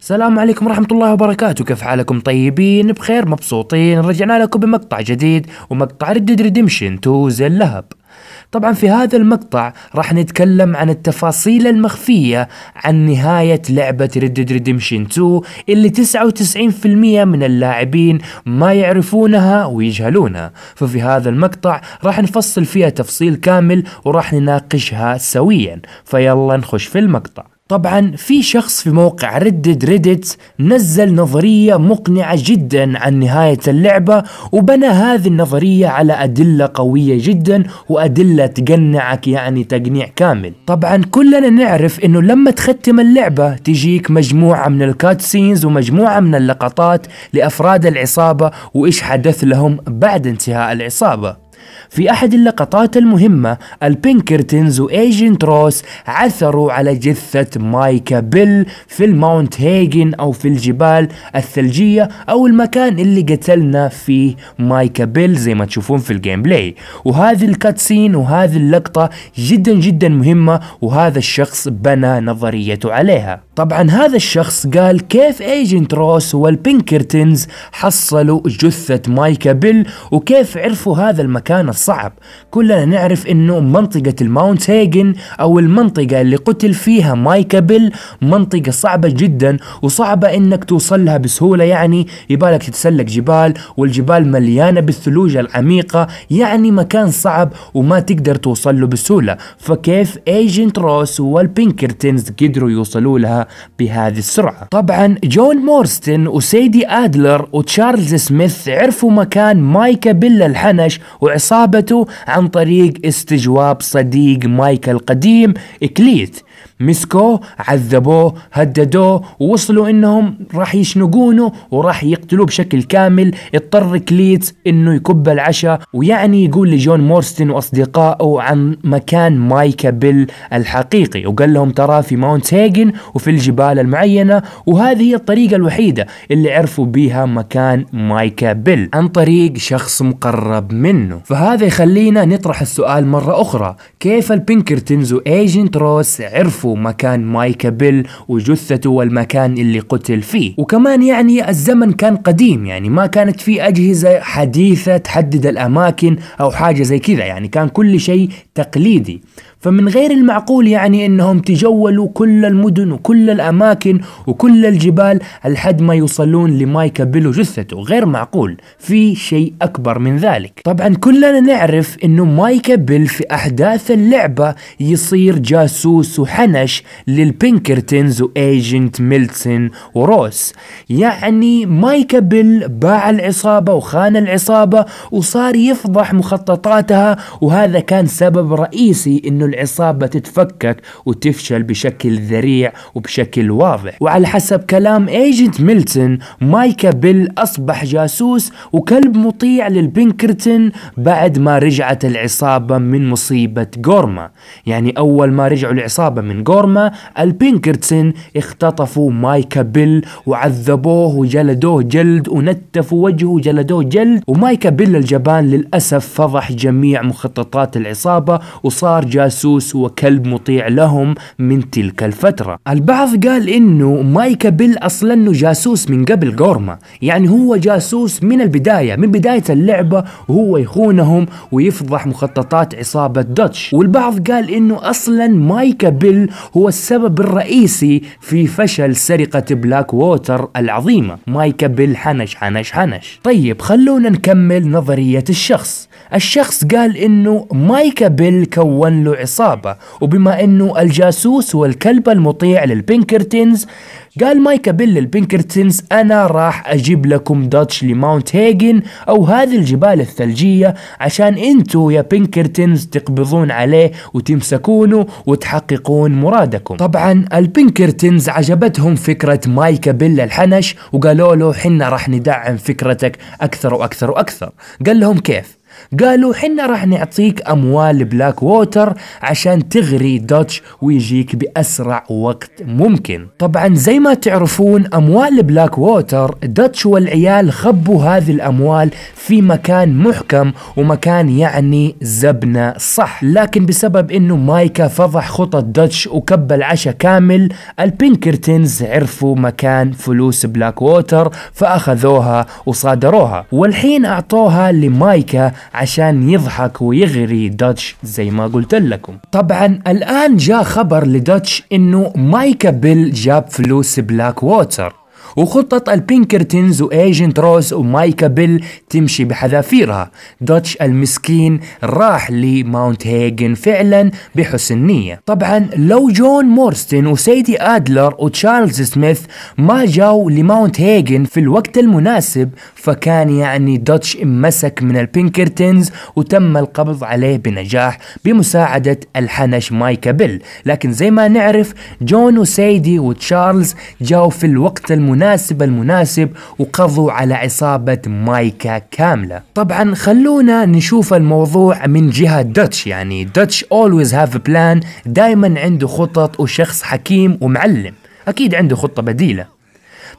السلام عليكم ورحمة الله وبركاته كيف حالكم طيبين بخير مبسوطين رجعنا لكم بمقطع جديد ومقطع ريد ريديمشن 2 زي اللهب طبعا في هذا المقطع راح نتكلم عن التفاصيل المخفية عن نهاية لعبة Red Dead Redemption 2 اللي 99% من اللاعبين ما يعرفونها ويجهلونها ففي هذا المقطع راح نفصل فيها تفصيل كامل وراح نناقشها سويا فيلا نخش في المقطع طبعا في شخص في موقع ردد ريدت نزل نظرية مقنعة جدا عن نهاية اللعبة وبنى هذه النظرية على أدلة قوية جدا وأدلة تقنعك يعني تقنيع كامل طبعا كلنا نعرف انه لما تختم اللعبة تجيك مجموعة من الكاتسينز ومجموعة من اللقطات لأفراد العصابة وإيش حدث لهم بعد انتهاء العصابة في أحد اللقطات المهمة البينكرتنز وإيجنت روس عثروا على جثة مايكا بيل في الماونت هيجن أو في الجبال الثلجية أو المكان اللي قتلنا فيه مايكا بيل زي ما تشوفون في الجيم بلاي وهذه الكاتسين وهذه اللقطة جدا جدا مهمة وهذا الشخص بنى نظريته عليها طبعا هذا الشخص قال كيف ايجنت روس والبينكرتنز حصلوا جثة مايكا بيل وكيف عرفوا هذا المكان الصعب كلنا نعرف انه منطقة الماونت هيجن او المنطقة اللي قتل فيها مايكا بيل منطقة صعبة جدا وصعبة انك توصل لها بسهولة يعني يبالك تتسلق جبال والجبال مليانة بالثلوج العميقة يعني مكان صعب وما تقدر توصل له بسهولة فكيف ايجنت روس والبينكرتنز قدروا يوصلوا لها بهذه السرعة طبعا جون مورستن وسيدي آدلر وتشارلز سميث عرفوا مكان مايكا بيلا الحنش وعصابته عن طريق استجواب صديق مايكا القديم إكليت مسكوه عذبوه هددوه ووصلوا انهم راح يشنقونه وراح يقتلوه بشكل كامل اضطر كليت انه يكب العشاء ويعني يقول لجون مورستن واصدقائه عن مكان مايكا بيل الحقيقي وقال لهم ترى في ماونت هيجن وفي الجبال المعينة وهذه هي الطريقة الوحيدة اللي عرفوا بيها مكان مايكا بيل عن طريق شخص مقرب منه فهذا يخلينا نطرح السؤال مرة أخرى كيف البينكرتنز وإيجنت روس عرفوا يعرفوا مكان مايكا بيل وجثته والمكان اللي قتل فيه وكمان يعني الزمن كان قديم يعني ما كانت في أجهزة حديثة تحدد الأماكن أو حاجة زي كذا يعني كان كل شيء تقليدي فمن غير المعقول يعني انهم تجولوا كل المدن وكل الاماكن وكل الجبال لحد ما يوصلون لمايكا بيل وجثته غير معقول في شيء اكبر من ذلك طبعا كلنا نعرف انه مايكا بيل في احداث اللعبة يصير جاسوس وحنى بلاش للبينكرتنز وإيجنت ميلسون وروس يعني مايكا بيل باع العصابة وخان العصابة وصار يفضح مخططاتها وهذا كان سبب رئيسي إنه العصابة تتفكك وتفشل بشكل ذريع وبشكل واضح وعلى حسب كلام ايجنت ميلتون مايكا بيل اصبح جاسوس وكلب مطيع للبينكرتن بعد ما رجعت العصابة من مصيبة جورما يعني اول ما رجعوا العصابة من جورما البينكرتسن اختطفوا مايكا بيل وعذبوه وجلدوه جلد ونتفوا وجهه وجلدوه جلد ومايكا بيل الجبان للأسف فضح جميع مخططات العصابة وصار جاسوس وكلب مطيع لهم من تلك الفترة البعض قال انه مايكا بيل اصلا انه جاسوس من قبل جورما يعني هو جاسوس من البداية من بداية اللعبة وهو يخونهم ويفضح مخططات عصابة داتش والبعض قال انه اصلا مايكا بيل هو السبب الرئيسي في فشل سرقة بلاك ووتر العظيمة مايكا بيل حنش حنش حنش طيب خلونا نكمل نظرية الشخص الشخص قال انه مايكا بيل كون له عصابة وبما انه الجاسوس والكلب المطيع للبينكرتينز قال مايكا بيل للبينكرتسنز أنا راح أجيب لكم داتش لماونت هيجن أو هذه الجبال الثلجية عشان أنتوا يا بينكرتنز تقبضون عليه وتمسكونه وتحققون مرادكم طبعا البينكرتنز عجبتهم فكرة مايكا بيل الحنش وقالوا له حنا راح ندعم فكرتك أكثر وأكثر وأكثر قال لهم كيف قالوا حنا راح نعطيك اموال بلاك ووتر عشان تغري دوتش ويجيك باسرع وقت ممكن طبعا زي ما تعرفون اموال بلاك ووتر دوتش والعيال خبوا هذه الاموال في مكان محكم ومكان يعني زبنه صح لكن بسبب انه مايكا فضح خطط دوتش وكب العشاء كامل البينكرتنز عرفوا مكان فلوس بلاك ووتر فاخذوها وصادروها والحين اعطوها لمايكا عشان يضحك ويغري دوتش زي ما قلت لكم طبعا الآن جاء خبر لدوتش إنه مايكا بيل جاب فلوس بلاك ووتر وخطة البينكرتنز وإيجنت روز ومايكا بيل تمشي بحذافيرها دوتش المسكين راح لماونت هيجن فعلا بحسن نية طبعا لو جون مورستن وسيدي أدلر وتشارلز سميث ما جاوا لماونت هيجن في الوقت المناسب فكان يعني دوتش مسك من البينكرتنز وتم القبض عليه بنجاح بمساعدة الحنش مايكا بيل لكن زي ما نعرف جون وسيدي وتشارلز جاوا في الوقت المناسب المناسب المناسب وقضوا على عصابة مايكا كاملة طبعا خلونا نشوف الموضوع من جهة دوتش يعني دوتش always have a plan دايما عنده خطط وشخص حكيم ومعلم أكيد عنده خطة بديلة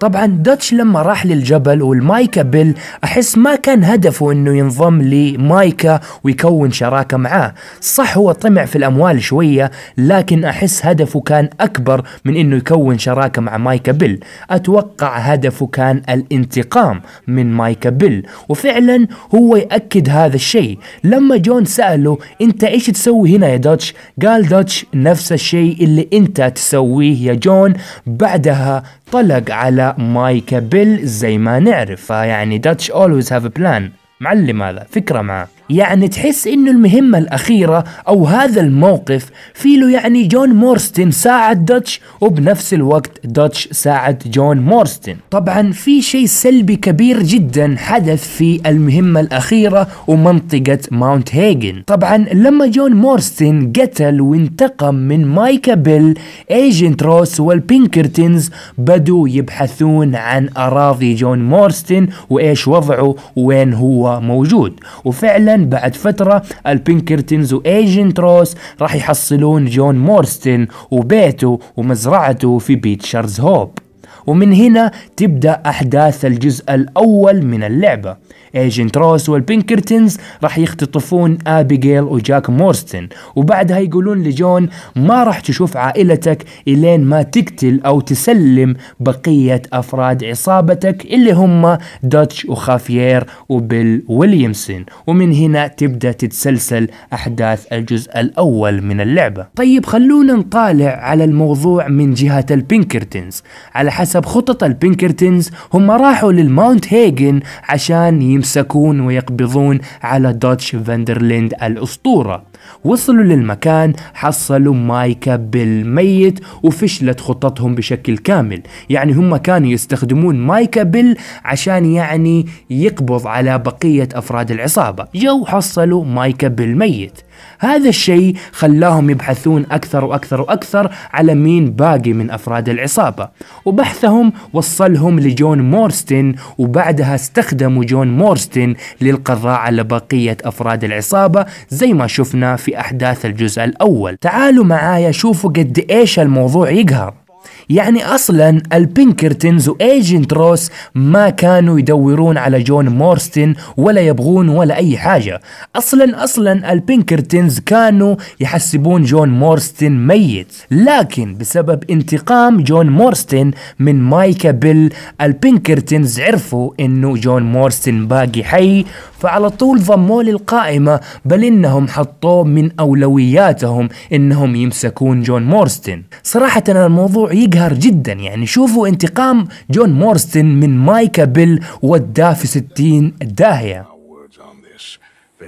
طبعا دوتش لما راح للجبل والمايكا بيل احس ما كان هدفه انه ينضم لمايكا ويكون شراكه معاه صح هو طمع في الاموال شويه لكن احس هدفه كان اكبر من انه يكون شراكه مع مايكا بيل اتوقع هدفه كان الانتقام من مايكا بيل وفعلا هو ياكد هذا الشيء لما جون ساله انت ايش تسوي هنا يا دوتش قال دوتش نفس الشيء اللي انت تسويه يا جون بعدها طلق على مايكا بيل زي ما نعرف فيعني داتش اولويز هاف بلان معلم هذا فكره معاه يعني تحس انه المهمة الاخيرة او هذا الموقف فيلو يعني جون مورستن ساعد داتش وبنفس الوقت داتش ساعد جون مورستن طبعا في شيء سلبي كبير جدا حدث في المهمة الاخيرة ومنطقة ماونت هيجن طبعا لما جون مورستن قتل وانتقم من مايكا بيل ايجنت روس والبينكرتنز بدوا يبحثون عن اراضي جون مورستن وايش وضعه وين هو موجود وفعلا الآن بعد فترة البينكرتنز وإيجنت روس راح يحصلون جون مورستن وبيته ومزرعته في بيتشرز هوب ومن هنا تبدأ أحداث الجزء الأول من اللعبة ايجنت روس والبينكرتنز راح يختطفون ابيجيل وجاك مورستن وبعدها يقولون لجون ما راح تشوف عائلتك الين ما تقتل او تسلم بقيه افراد عصابتك اللي هم داتش وخافيير وبيل ويليامسون ومن هنا تبدا تتسلسل احداث الجزء الاول من اللعبه طيب خلونا نطالع على الموضوع من جهه البينكرتنز على حسب خطط البينكرتنز هم راحوا للماونت هيجن عشان يمسكون ويقبضون على دوتش فاندرليند الأسطورة وصلوا للمكان حصلوا مايكا بالميت وفشلت خطتهم بشكل كامل يعني هم كانوا يستخدمون مايكا بال عشان يعني يقبض على بقية أفراد العصابة جو حصلوا مايكا بالميت هذا الشيء خلاهم يبحثون أكثر وأكثر وأكثر على مين باقي من أفراد العصابة وبحثهم وصلهم لجون مورستن وبعدها استخدموا جون مورستن للقضاء على بقية أفراد العصابة زي ما شفنا في أحداث الجزء الأول تعالوا معايا شوفوا قد إيش الموضوع يقهر يعني اصلا البينكرتنز وايجنت روس ما كانوا يدورون على جون مورستن ولا يبغون ولا اي حاجه اصلا اصلا البينكرتنز كانوا يحسبون جون مورستن ميت لكن بسبب انتقام جون مورستن من مايكا بيل البينكرتنز عرفوا انه جون مورستن باقي حي فعلى طول ضموه للقائمة بل إنهم حطوه من أولوياتهم إنهم يمسكون جون مورستن صراحة الموضوع يقهر جدا يعني شوفوا انتقام جون مورستن من مايكا بيل وداه ستين الداهية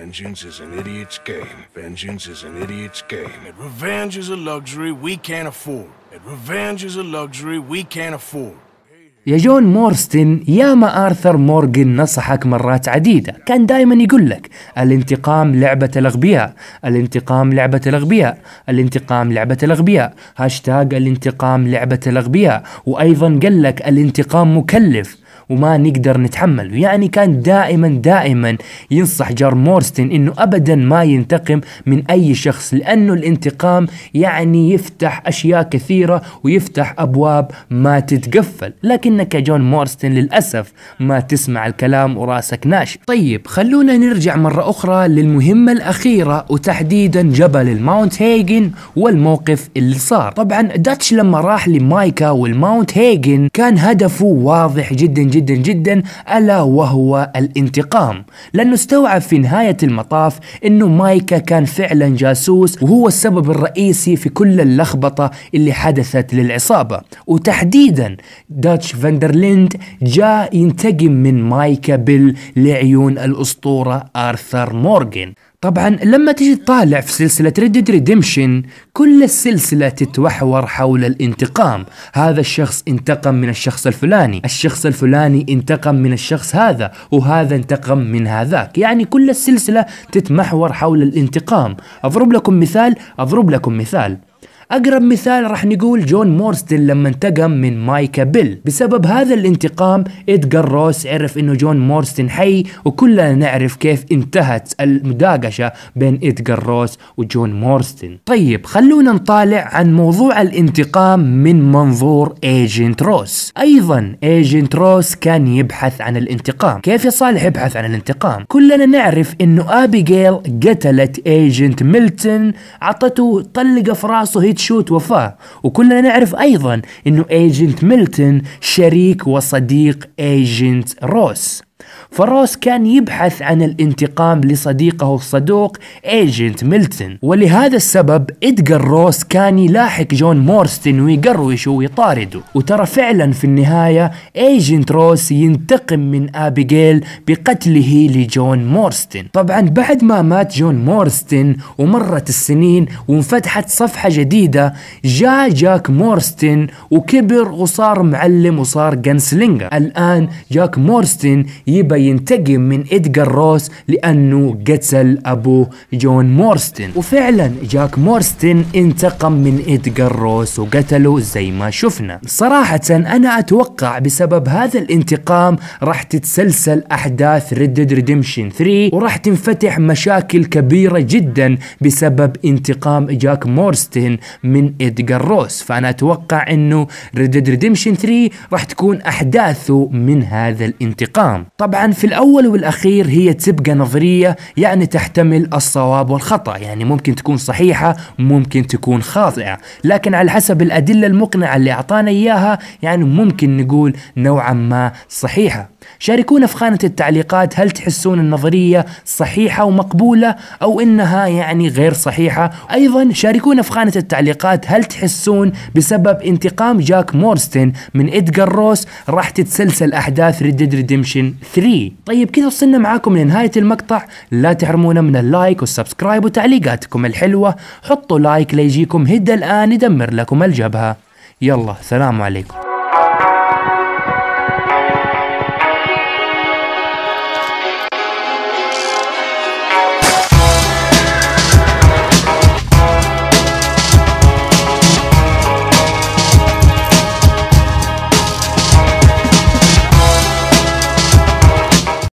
Vengeance is an idiot's game. Vengeance is an idiot's game. And revenge is a luxury we can't afford. And revenge is a luxury we can't afford. يا جون مورستن يا ما آرثر مورغان نصحك مرات عديدة كان دايما يقول لك الانتقام لعبة الأغبياء الانتقام لعبة الأغبياء الانتقام لعبة الأغبياء هاشتاج الانتقام لعبة الأغبياء وأيضا قال لك الانتقام مكلف وما نقدر نتحمله يعني كان دائما دائما ينصح جار مورستن انه ابدا ما ينتقم من اي شخص لانه الانتقام يعني يفتح اشياء كثيره ويفتح ابواب ما تتقفل لكنك جون مورستن للاسف ما تسمع الكلام وراسك ناشف طيب خلونا نرجع مره اخرى للمهمه الاخيره وتحديدا جبل الماونت هيجن والموقف اللي صار طبعا داتش لما راح لمايكا والماونت هيجن كان هدفه واضح جدا جدا جدا جدا ألا وهو الانتقام لأنه استوعب في نهاية المطاف أنه مايكا كان فعلا جاسوس وهو السبب الرئيسي في كل اللخبطة اللي حدثت للعصابة وتحديدا داتش فاندرليند جاء ينتقم من مايكا بيل لعيون الأسطورة آرثر مورغان طبعا لما تجي تطالع في سلسلة ريد ديد ريديمشن كل السلسلة تتوحور حول الانتقام هذا الشخص انتقم من الشخص الفلاني الشخص الفلاني انتقم من الشخص هذا وهذا انتقم من هذاك يعني كل السلسلة تتمحور حول الانتقام أضرب لكم مثال أضرب لكم مثال أقرب مثال راح نقول جون مورستن لما انتقم من مايكا بيل بسبب هذا الانتقام إدغار روس عرف أنه جون مورستن حي وكلنا نعرف كيف انتهت المداقشة بين إدغار روس وجون مورستن طيب خلونا نطالع عن موضوع الانتقام من منظور ايجنت روس ايضا ايجنت روس كان يبحث عن الانتقام كيف يا صالح يبحث عن الانتقام كلنا نعرف انه ابيجيل قتلت ايجنت ميلتون عطته طلقه في راسه هيد شو وفاه وكلنا نعرف أيضا أنه ايجنت ميلتون شريك وصديق ايجنت روس فروس كان يبحث عن الانتقام لصديقه الصدوق ايجنت ميلتون ولهذا السبب ادجر روس كان يلاحق جون مورستن ويقروشه ويطارده وترى فعلا في النهاية ايجنت روس ينتقم من ابيجيل بقتله لجون مورستن طبعا بعد ما مات جون مورستن ومرت السنين وانفتحت صفحة جديدة جاء جاك مورستن وكبر وصار معلم وصار جنسلينجر الآن جاك مورستن يبى ينتقم من إدغار روس لأنه قتل أبوه جون مورستن وفعلا جاك مورستن انتقم من إدغار روس وقتله زي ما شفنا صراحة أنا أتوقع بسبب هذا الانتقام راح تتسلسل أحداث ريد ديد ريديمشن 3 وراح تنفتح مشاكل كبيرة جدا بسبب انتقام جاك مورستن من إدغار روس فأنا أتوقع أنه ريد ديد ريديمشن 3 راح تكون أحداثه من هذا الانتقام طبعا طبعا في الأول والأخير هي تبقى نظرية يعني تحتمل الصواب والخطأ يعني ممكن تكون صحيحة ممكن تكون خاطئة لكن على حسب الأدلة المقنعة اللي أعطانا إياها يعني ممكن نقول نوعا ما صحيحة شاركونا في خانة التعليقات هل تحسون النظرية صحيحة ومقبولة أو إنها يعني غير صحيحة أيضا شاركونا في خانة التعليقات هل تحسون بسبب انتقام جاك مورستن من إدغار روس راح تتسلسل أحداث Red Dead Redemption 3 طيب كذا وصلنا معاكم لنهاية المقطع لا تحرمونا من اللايك والسبسكرايب وتعليقاتكم الحلوة حطوا لايك ليجيكم هدى الآن يدمر لكم الجبهة يلا سلام عليكم